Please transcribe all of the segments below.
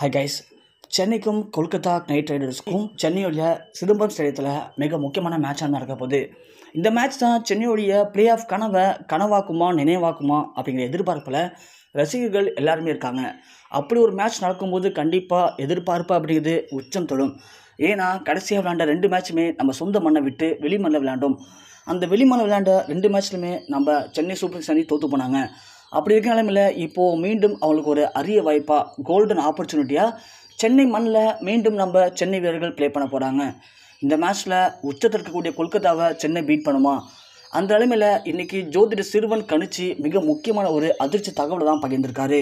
high guys சென்னைக்கும் Kolkata night ரைடர்ஸ்க்கும் சென்னையுடைய சிதம்பரம் ஸ்டேடியத்தில் மிக முக்கியமான மேட்சாக நடக்க போகுது இந்த மேட்ச் தான் சென்னையுடைய பிளே ஆஃப் கனவை கனவாக்குமா நினைவாக்குமா அப்படிங்கிற எதிர்பார்ப்பில் ரசிகர்கள் எல்லாருமே இருக்காங்க அப்படி ஒரு மேட்ச் நடக்கும்போது கண்டிப்பாக எதிர்பார்ப்பு அப்படிங்கிறது உச்சம் தொடும் ஏன்னா கடைசியாக விளையாண்ட ரெண்டு மேட்சுமே நம்ம சொந்த மண்ணை விட்டு வெளிமண்ணில் மண்ணில் விளையாண்டோம் அந்த வெளிமண்ணில் விளாண்ட விளையாண்ட ரெண்டு மேட்ச்லையுமே நம்ம சென்னை சூப்பர் கிங்ஸ் அணி தோற்று போனாங்க அப்படி இருக்க நிலமையில் இப்போது மீண்டும் அவங்களுக்கு ஒரு அரிய வாய்ப்பாக கோல்டன் ஆப்பர்ச்சுனிட்டியாக சென்னை மண்ணில் மீண்டும் நம்ம சென்னை வீரர்கள் ப்ளே பண்ண போகிறாங்க இந்த மேட்ச்சில் உச்சத்தில் இருக்கக்கூடிய கொல்கத்தாவை சென்னை பீட் பண்ணுமா அந்த நிலைமையில் இன்றைக்கி ஜோதிட சிறுவன் கணிச்சு மிக முக்கியமான ஒரு அதிர்ச்சி தகவலை தான் பகிர்ந்திருக்காரு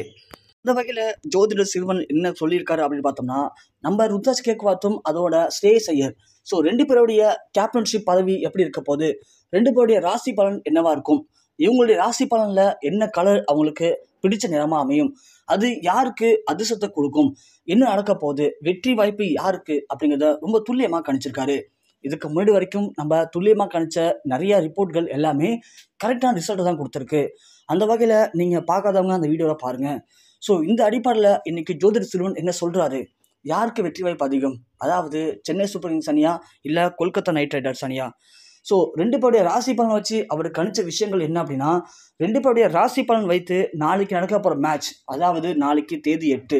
இந்த வகையில் ஜோதிட சிறுவன் என்ன சொல்லியிருக்காரு அப்படின்னு பார்த்தோம்னா நம்ம ருத்ராஜ் கேக்வாத்தும் அதோட ஸ்ரேயஸ் ஐயர் ஸோ ரெண்டு பேருடைய கேப்டன்ஷிப் பதவி எப்படி இருக்க போகுது ரெண்டு பேருடைய ராசி பலன் என்னவாக இருக்கும் இவங்களுடைய ராசி பலனில் என்ன கலர் அவங்களுக்கு பிடிச்ச நிறமாக அமையும் அது யாருக்கு அதிர்ஷ்டத்தை கொடுக்கும் என்ன நடக்க போகுது வெற்றி வாய்ப்பு யாருக்கு அப்படிங்கிறத ரொம்ப துல்லியமாக கணிச்சிருக்காரு இதுக்கு முன்னாடி வரைக்கும் நம்ம துல்லியமாக கணிச்ச நிறைய ரிப்போர்ட்கள் எல்லாமே கரெக்டான ரிசல்ட்டை தான் கொடுத்துருக்கு அந்த வகையில் நீங்கள் பார்க்காதவங்க அந்த வீடியோவில் பாருங்கள் ஸோ இந்த அடிப்படையில் இன்றைக்கி ஜோதிர் சிறுவன் என்ன சொல்கிறாரு யாருக்கு வெற்றி வாய்ப்பு அதிகம் அதாவது சென்னை சூப்பர் கிங்ஸ் அணியா இல்லை கொல்கத்தா நைட் ரைடர்ஸ் அணியா ஸோ ரெண்டு பேருடைய ராசி பலன் வச்சு அவர் கணிச்ச விஷயங்கள் என்ன அப்படின்னா ரெண்டு பேருடைய ராசி பலன் வைத்து நாளைக்கு நடக்க போகிற மேட்ச் அதாவது நாளைக்கு தேதி எட்டு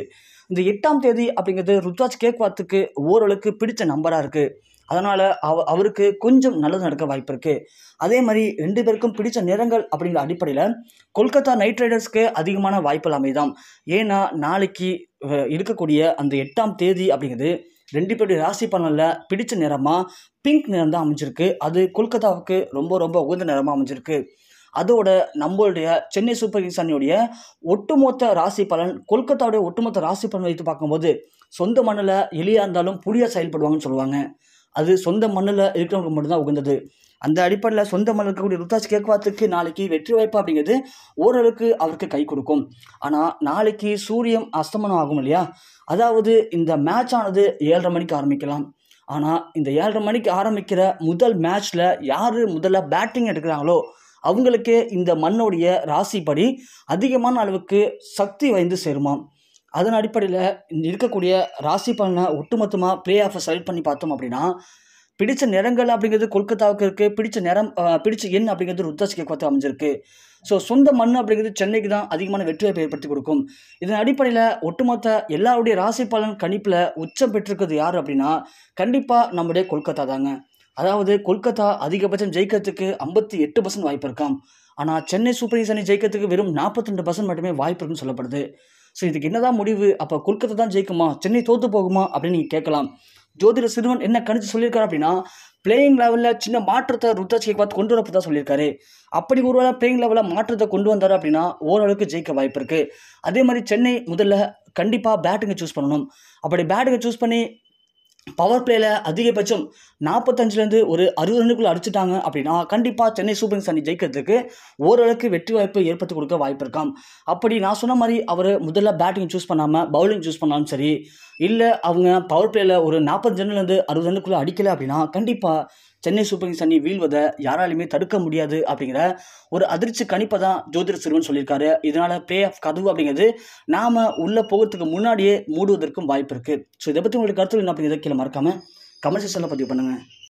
இந்த எட்டாம் தேதி அப்படிங்கிறது ருத்ராஜ் கேக்வாத்துக்கு ஓரளவுக்கு பிடித்த நம்பராக இருக்குது அதனால் அவ அவருக்கு கொஞ்சம் நல்லது நடக்க வாய்ப்பு இருக்குது அதே மாதிரி ரெண்டு பேருக்கும் பிடித்த நிறங்கள் அப்படிங்கிற அடிப்படையில் கொல்கத்தா நைட் ரைடர்ஸ்க்கு அதிகமான வாய்ப்புகள் அமைதான் ஏன்னா நாளைக்கு இருக்கக்கூடிய அந்த எட்டாம் தேதி அப்படிங்கிறது ரெண்டு பேருடைய ராசி பலனில் பிடித்த நிறமாக பிங்க் நிறம் தான் அமைஞ்சிருக்கு அது கொல்கத்தாவுக்கு ரொம்ப ரொம்ப உகந்த நிறமாக அமைஞ்சிருக்கு அதோட நம்மளுடைய சென்னை சூப்பர் கிங்ஸ் அணியுடைய ஒட்டுமொத்த ராசி பலன் கொல்கத்தாவுடைய ஒட்டுமொத்த ராசி பலன் வைத்து பார்க்கும்போது சொந்த மண்ணில் எளியாக இருந்தாலும் புளியாக செயல்படுவாங்கன்னு சொல்லுவாங்க அது சொந்த மண்ணில் இருக்கிறவங்களுக்கு மட்டும்தான் உகந்தது அந்த அடிப்படையில் சொந்த மண்ணில் இருக்கக்கூடிய ருத்தாஜ் கேக்வாத்துக்கு நாளைக்கு வெற்றி வாய்ப்பு அப்படிங்கிறது ஓரளவுக்கு அவருக்கு கை கொடுக்கும் ஆனால் நாளைக்கு சூரியன் அஸ்தமனம் ஆகும் இல்லையா அதாவது இந்த மேட்ச் ஆனது ஏழரை மணிக்கு ஆரம்பிக்கலாம் ஆனால் இந்த ஏழரை மணிக்கு ஆரம்பிக்கிற முதல் மேட்ச்சில் யார் முதல்ல பேட்டிங் எடுக்கிறாங்களோ அவங்களுக்கு இந்த மண்ணுடைய ராசிப்படி அதிகமான அளவுக்கு சக்தி வாய்ந்து சேருமாம் அதன் அடிப்படையில் இருக்கக்கூடிய ராசி பலனை ஒட்டுமொத்தமாக ப்ளே ஆஃபை செலக்ட் பண்ணி பார்த்தோம் அப்படின்னா பிடித்த நிறங்கள் அப்படிங்கிறது கொல்கத்தாவுக்கு இருக்குது பிடித்த நிறம் பிடிச்ச எண் அப்படிங்கிறது ருத்ராட்சிக்கு அமைஞ்சிருக்கு ஸோ சொந்த மண் அப்படிங்கிறது சென்னைக்கு தான் அதிகமான வெற்றியை ஏற்படுத்தி கொடுக்கும் இதன் அடிப்படையில் ஒட்டுமொத்த எல்லாருடைய ராசி பலன் கணிப்பில் உச்சம் பெற்றிருக்கிறது யார் அப்படின்னா கண்டிப்பாக நம்முடைய கொல்கத்தா தாங்க அதாவது கொல்கத்தா அதிகபட்சம் ஜெயிக்கிறதுக்கு ஐம்பத்தி எட்டு பர்சன்ட் வாய்ப்பு இருக்காம் ஆனால் சென்னை சூப்பர் கிங்ஸ் அணி ஜெயிக்கிறதுக்கு வெறும் நாற்பத்தி ரெண்டு பர்சன்ட் மட்டுமே வாய்ப்பு இருக்குன்னு சொல்லப்படுது ஸோ இதுக்கு என்னதான் முடிவு அப்போ கொல்கத்தை தான் ஜெயிக்குமா சென்னை தோற்று போகுமா அப்படின்னு நீங்கள் கேட்கலாம் ஜோதிட சிறுவன் என்ன கணிச்சு சொல்லியிருக்காரு அப்படின்னா பிளேயிங் லெவலில் சின்ன மாற்றத்தை ருத்தாட்சியை பார்த்து கொண்டு வரப்போ தான் சொல்லியிருக்காரு அப்படி ஒருவேளை பிளேயிங் லெவலில் மாற்றத்தை கொண்டு வந்தார் அப்படின்னா ஓரளவுக்கு ஜெயிக்க வாய்ப்பு இருக்குது அதே மாதிரி சென்னை முதல்ல கண்டிப்பாக பேட்டிங்கை சூஸ் பண்ணணும் அப்படி பேட்டிங்கை சூஸ் பண்ணி பவர் பிளேயில் அதிகபட்சம் நாற்பத்தஞ்சுலேருந்து ஒரு அறுபது ரன்னுக்குள்ளே அடிச்சிட்டாங்க அப்படின்னா கண்டிப்பாக சென்னை சூப்பர் கிங்ஸ் அணி ஜெயிக்கிறதுக்கு ஓரளவுக்கு வெற்றி வாய்ப்பு ஏற்படுத்தி கொடுக்க வாய்ப்பு இருக்காம் அப்படி நான் சொன்ன மாதிரி அவர் முதல்ல பேட்டிங் சூஸ் பண்ணாமல் பவுலிங் சூஸ் பண்ணாலும் சரி இல்லை அவங்க பவர் பிளேயில் ஒரு நாற்பது ரன்லேருந்து அறுபது ரன்னுக்குள்ளே அடிக்கலை அப்படின்னா கண்டிப்பாக சென்னை சூப்பர் கிங்ஸ் அணி வீழ்வதை யாராலையுமே தடுக்க முடியாது அப்படிங்கிற ஒரு அதிர்ச்சி கணிப்பை தான் ஜோதிட சிறுவன் சொல்லியிருக்காரு இதனால் பே ஆஃப் கதவு அப்படிங்கிறது நாம் உள்ளே போகிறதுக்கு முன்னாடியே மூடுவதற்கும் வாய்ப்பு இருக்குது ஸோ இதை பற்றி உங்களுக்கு கருத்து என்ன அப்படிங்கிறத கீழே மறக்காமல் கமெண்ட் செக்ஷனில் பதிவு பண்ணுங்கள்